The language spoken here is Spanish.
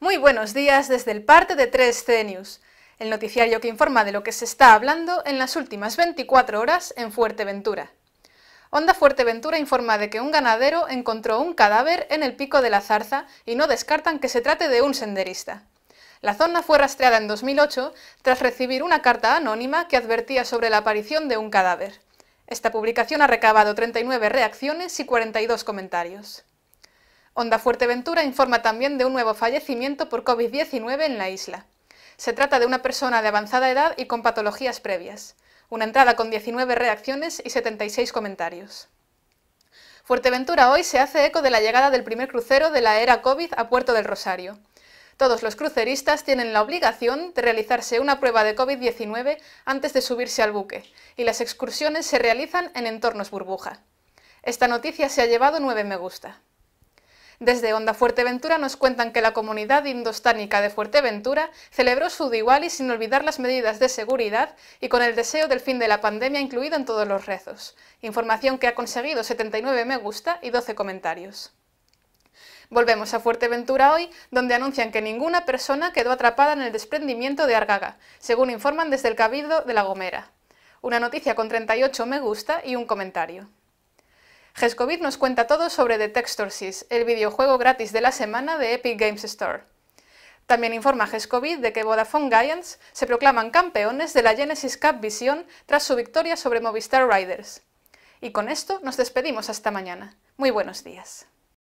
Muy buenos días desde el parte de 3C News, el noticiario que informa de lo que se está hablando en las últimas 24 horas en Fuerteventura. Onda Fuerteventura informa de que un ganadero encontró un cadáver en el pico de la zarza y no descartan que se trate de un senderista. La zona fue rastreada en 2008 tras recibir una carta anónima que advertía sobre la aparición de un cadáver. Esta publicación ha recabado 39 reacciones y 42 comentarios. Onda Fuerteventura informa también de un nuevo fallecimiento por COVID-19 en la isla. Se trata de una persona de avanzada edad y con patologías previas. Una entrada con 19 reacciones y 76 comentarios. Fuerteventura hoy se hace eco de la llegada del primer crucero de la era COVID a Puerto del Rosario. Todos los cruceristas tienen la obligación de realizarse una prueba de COVID-19 antes de subirse al buque, y las excursiones se realizan en entornos burbuja. Esta noticia se ha llevado 9 me gusta. Desde Onda Fuerteventura nos cuentan que la comunidad indostánica de Fuerteventura celebró su Diwali sin olvidar las medidas de seguridad y con el deseo del fin de la pandemia incluido en todos los rezos. Información que ha conseguido 79 me gusta y 12 comentarios. Volvemos a Fuerteventura hoy, donde anuncian que ninguna persona quedó atrapada en el desprendimiento de Argaga, según informan desde el Cabildo de La Gomera. Una noticia con 38 me gusta y un comentario. Gescovid nos cuenta todo sobre The Textorsis, el videojuego gratis de la semana de Epic Games Store. También informa Jescovid de que Vodafone Giants se proclaman campeones de la Genesis Cup Vision tras su victoria sobre Movistar Riders. Y con esto nos despedimos hasta mañana. Muy buenos días.